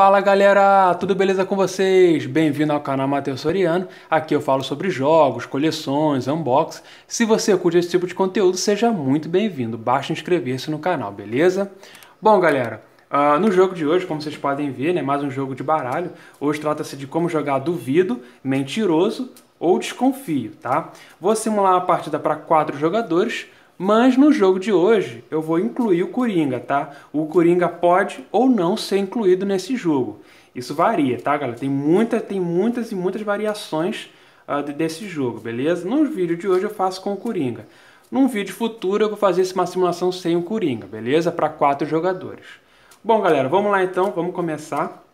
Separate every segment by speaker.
Speaker 1: Fala galera, tudo beleza com vocês? Bem-vindo ao canal Matheus Soriano. Aqui eu falo sobre jogos, coleções, unboxing. Se você curte esse tipo de conteúdo, seja muito bem-vindo. Basta inscrever-se no canal, beleza? Bom, galera, Uh, no jogo de hoje, como vocês podem ver, né, mais um jogo de baralho. Hoje trata-se de como jogar duvido, mentiroso ou desconfio, tá? Vou simular uma partida para quatro jogadores. Mas no jogo de hoje eu vou incluir o Coringa, tá? O Coringa pode ou não ser incluído nesse jogo. Isso varia, tá, galera? Tem, muita, tem muitas e muitas variações uh, desse jogo, beleza? No vídeo de hoje eu faço com o Coringa. Num vídeo futuro eu vou fazer uma simulação sem o Coringa, beleza? Para quatro jogadores. Bom, galera, vamos lá então, vamos começar.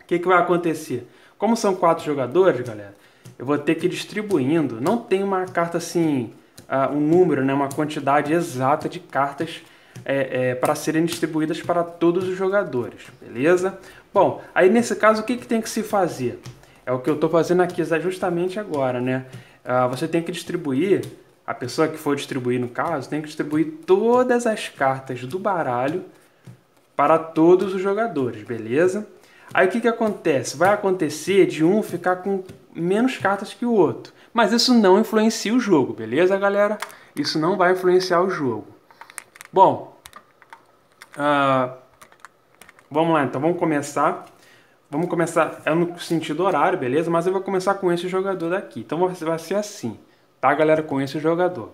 Speaker 1: O que, que vai acontecer? Como são quatro jogadores, galera, eu vou ter que ir distribuindo. Não tem uma carta assim uh, um número, né, uma quantidade exata de cartas é, é, para serem distribuídas para todos os jogadores, beleza? Bom, aí nesse caso o que, que tem que se fazer? É o que eu estou fazendo aqui justamente agora, né? Uh, você tem que distribuir, a pessoa que for distribuir no caso, tem que distribuir todas as cartas do baralho para todos os jogadores, beleza? Aí o que, que acontece? Vai acontecer de um ficar com menos cartas que o outro. Mas isso não influencia o jogo, beleza, galera? Isso não vai influenciar o jogo. Bom, uh, vamos lá, então vamos começar. Vamos começar, é no sentido horário, beleza? Mas eu vou começar com esse jogador daqui. Então vai ser assim, tá, galera? Com esse jogador.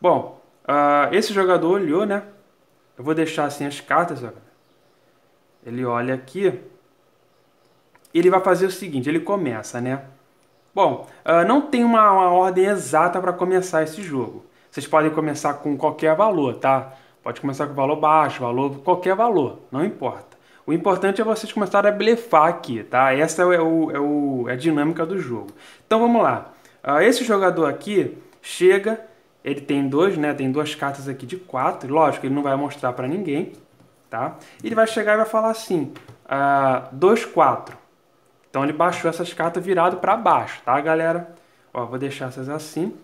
Speaker 1: Bom, uh, esse jogador olhou, né? Eu vou deixar assim as cartas, ó. Ele olha aqui, ele vai fazer o seguinte, ele começa, né? Bom, uh, não tem uma, uma ordem exata para começar esse jogo. Vocês podem começar com qualquer valor, tá? Pode começar com valor baixo, valor qualquer valor, não importa. O importante é vocês começarem a blefar aqui, tá? Essa é, o, é, o, é a dinâmica do jogo. Então vamos lá. Uh, esse jogador aqui chega, ele tem dois, né? Tem duas cartas aqui de quatro. Lógico, ele não vai mostrar para ninguém, tá? Ele vai chegar e vai falar assim: uh, dois quatro. Então ele baixou essas cartas virado para baixo, tá, galera? Ó, vou deixar essas assim,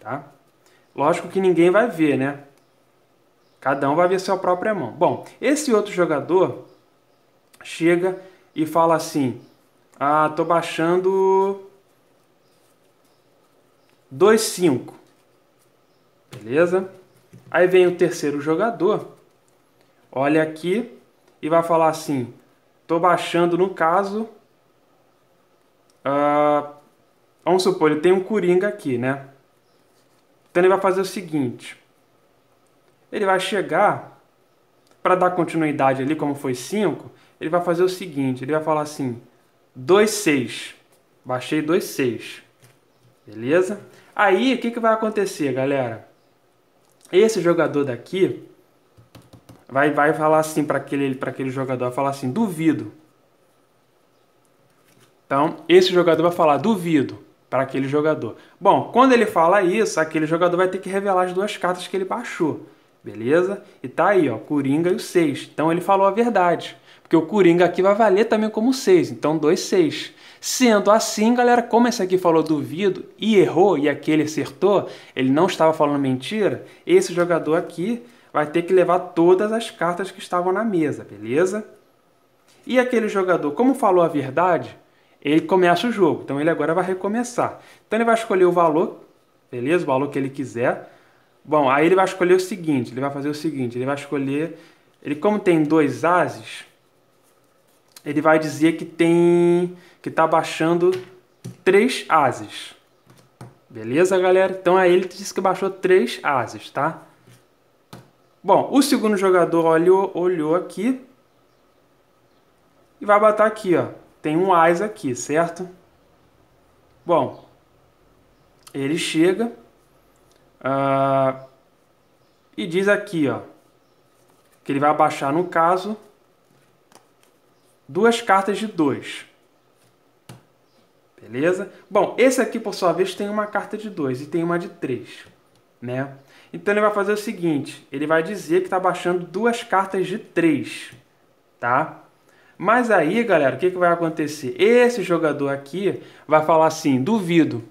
Speaker 1: tá? Lógico que ninguém vai ver, né? Cada um vai ver sua própria mão. Bom, esse outro jogador chega e fala assim: "Ah, tô baixando 25. Beleza? Aí vem o terceiro jogador, olha aqui e vai falar assim: "Tô baixando no caso Uh, vamos supor, ele tem um Coringa aqui, né? Então ele vai fazer o seguinte. Ele vai chegar, para dar continuidade ali, como foi 5, ele vai fazer o seguinte, ele vai falar assim, 2, 6. Baixei 2, 6. Beleza? Aí, o que, que vai acontecer, galera? Esse jogador daqui vai, vai falar assim para aquele, aquele jogador, vai falar assim, duvido. Então, esse jogador vai falar duvido para aquele jogador. Bom, quando ele fala isso, aquele jogador vai ter que revelar as duas cartas que ele baixou. Beleza? E tá aí, ó, Coringa e o 6. Então ele falou a verdade. Porque o Coringa aqui vai valer também como 6, então 2, 6. Sendo assim, galera, como esse aqui falou duvido e errou e aquele acertou, ele não estava falando mentira, esse jogador aqui vai ter que levar todas as cartas que estavam na mesa, beleza? E aquele jogador, como falou a verdade, ele começa o jogo. Então ele agora vai recomeçar. Então ele vai escolher o valor, beleza? O valor que ele quiser. Bom, aí ele vai escolher o seguinte, ele vai fazer o seguinte, ele vai escolher, ele como tem dois ases, ele vai dizer que tem que tá baixando três ases. Beleza, galera? Então aí ele disse que baixou três ases, tá? Bom, o segundo jogador olhou, olhou aqui e vai botar aqui, ó tem um AIS aqui, certo? Bom, ele chega uh, e diz aqui, ó, que ele vai abaixar, no caso, duas cartas de 2. Beleza? Bom, esse aqui, por sua vez, tem uma carta de 2 e tem uma de 3, né? Então ele vai fazer o seguinte, ele vai dizer que está baixando duas cartas de 3, Tá? Mas aí, galera, o que, que vai acontecer? Esse jogador aqui vai falar assim: duvido.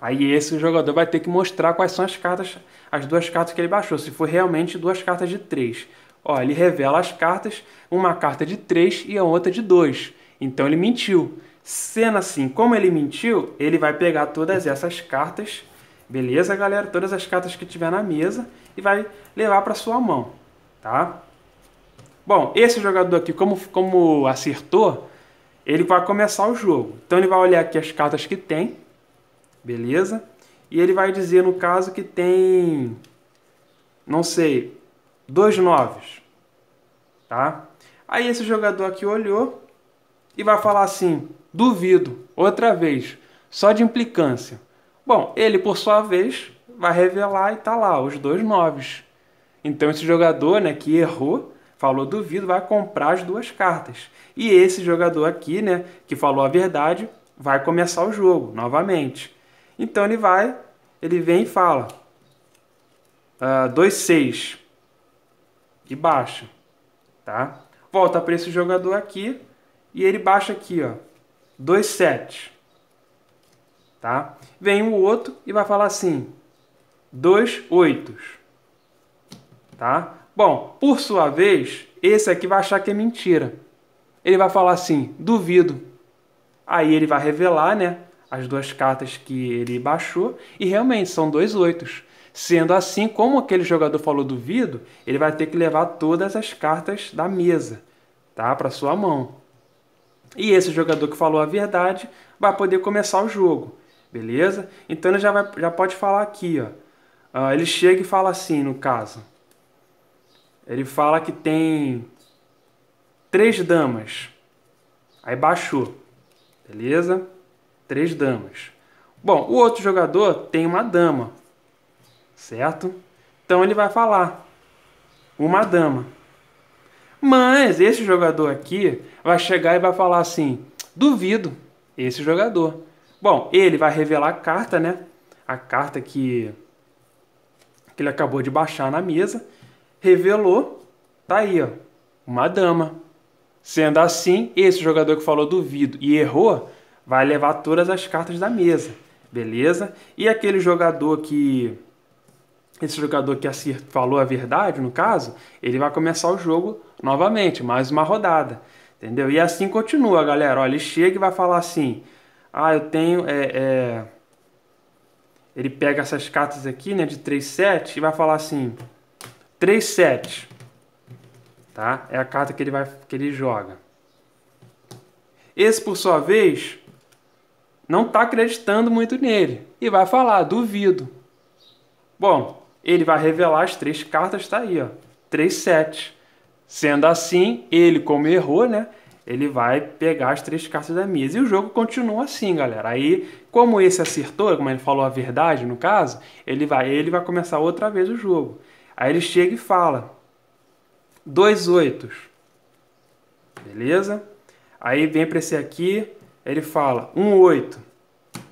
Speaker 1: Aí esse jogador vai ter que mostrar quais são as cartas, as duas cartas que ele baixou, se for realmente duas cartas de três. Ó, ele revela as cartas, uma carta de três e a outra de dois. Então ele mentiu. Sendo assim, como ele mentiu, ele vai pegar todas essas cartas, beleza, galera? Todas as cartas que tiver na mesa e vai levar para sua mão, tá? Bom, esse jogador aqui, como, como acertou, ele vai começar o jogo. Então ele vai olhar aqui as cartas que tem, beleza? E ele vai dizer, no caso, que tem, não sei, dois noves, tá? Aí esse jogador aqui olhou e vai falar assim, duvido, outra vez, só de implicância. Bom, ele, por sua vez, vai revelar e tá lá, os dois noves. Então esse jogador, né, que errou, falou duvido, vai comprar as duas cartas. E esse jogador aqui, né, que falou a verdade, vai começar o jogo novamente. Então ele vai, ele vem e fala: 2-6 ah, e baixa, tá? Volta para esse jogador aqui e ele baixa aqui, ó, 2-7, tá? Vem o outro e vai falar assim: 2-8, tá? Bom, por sua vez, esse aqui vai achar que é mentira. Ele vai falar assim: duvido. Aí ele vai revelar, né? As duas cartas que ele baixou, e realmente são dois oitos. Sendo assim, como aquele jogador falou duvido, ele vai ter que levar todas as cartas da mesa, tá? Para sua mão. E esse jogador que falou a verdade vai poder começar o jogo, beleza? Então ele já, vai, já pode falar aqui, ó. Uh, ele chega e fala assim, no caso ele fala que tem três damas. Aí baixou. Beleza? Três damas. Bom, o outro jogador tem uma dama. Certo? Então ele vai falar uma dama. Mas esse jogador aqui vai chegar e vai falar assim: duvido esse jogador. Bom, ele vai revelar a carta, né? A carta que, que ele acabou de baixar na mesa revelou, tá aí, ó, uma dama. Sendo assim, esse jogador que falou duvido e errou, vai levar todas as cartas da mesa, beleza? E aquele jogador que esse jogador que acertou, falou a verdade, no caso, ele vai começar o jogo novamente, mais uma rodada, entendeu? E assim continua, galera. Olha, ele chega e vai falar assim: ah, eu tenho. É, é... Ele pega essas cartas aqui, né, de 3, 7 e vai falar assim: 3, 7. Tá? É a carta que ele, vai, que ele joga. Esse, por sua vez, não está acreditando muito nele. E vai falar, duvido. Bom, ele vai revelar as três cartas, está aí, ó. 3, 7. Sendo assim, ele, como errou, né? Ele vai pegar as três cartas da mesa. E o jogo continua assim, galera. Aí, como esse acertou, como ele falou a verdade, no caso, ele vai, ele vai começar outra vez o jogo. Aí ele chega e fala: dois oitos. Beleza? Aí vem para esse aqui, ele fala um oito.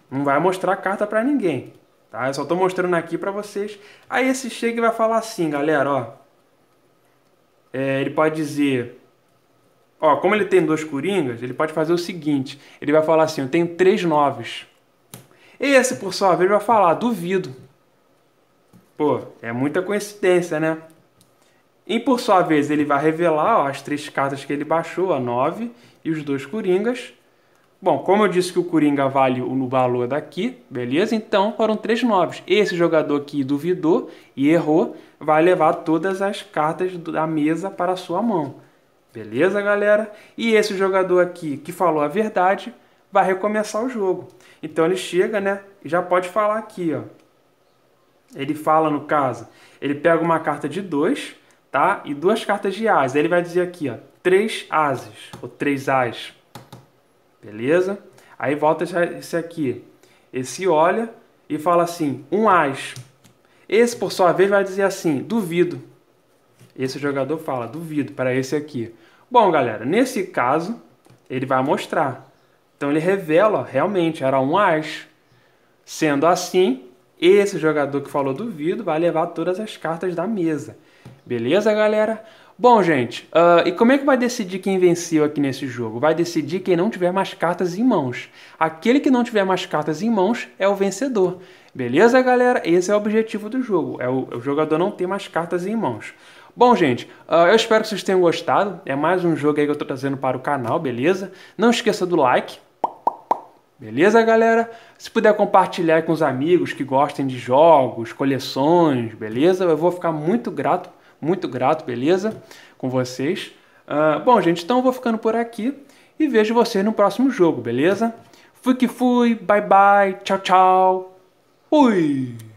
Speaker 1: Não vai mostrar a carta para ninguém, tá? Eu só estou mostrando aqui para vocês. Aí esse chega e vai falar assim, galera, ó. É, ele pode dizer, ó, como ele tem dois coringas, ele pode fazer o seguinte. Ele vai falar assim, eu tenho três noves. Esse, por sua vez, vai falar, duvido. Pô, é muita coincidência, né? E por sua vez, ele vai revelar ó, as três cartas que ele baixou, a 9 e os dois Coringas. Bom, como eu disse que o Coringa vale o valor daqui, beleza? Então foram três noves. Esse jogador que duvidou e errou vai levar todas as cartas da mesa para a sua mão. Beleza, galera? E esse jogador aqui que falou a verdade vai recomeçar o jogo. Então ele chega, né? E já pode falar aqui, ó. Ele fala, no caso, ele pega uma carta de 2, tá? E duas cartas de as. Aí ele vai dizer aqui, ó, três ases, ou três as. Beleza? Aí volta esse aqui. Esse olha e fala assim, um as. Esse, por sua vez, vai dizer assim, duvido. Esse jogador fala, duvido, para esse aqui. Bom, galera, nesse caso, ele vai mostrar. Então ele revela, realmente, era um as. Sendo assim, esse jogador que falou duvido vai levar todas as cartas da mesa. Beleza, galera? Bom, gente, uh, e como é que vai decidir quem venceu aqui nesse jogo? Vai decidir quem não tiver mais cartas em mãos. Aquele que não tiver mais cartas em mãos é o vencedor. Beleza, galera? Esse é o objetivo do jogo, é o, o jogador não ter mais cartas em mãos. Bom, gente, ah, eu espero que vocês tenham gostado. É mais um jogo aí que eu tô trazendo para o canal, beleza? Não esqueça do like, Beleza, galera? Se puder compartilhar com os amigos que gostem de jogos, coleções, beleza? Eu vou ficar muito grato, muito grato, beleza? Com vocês. Uh, bom, gente, então eu vou ficando por aqui e vejo vocês no próximo jogo, beleza? Fui que fui, bye bye, tchau, tchau. Fui!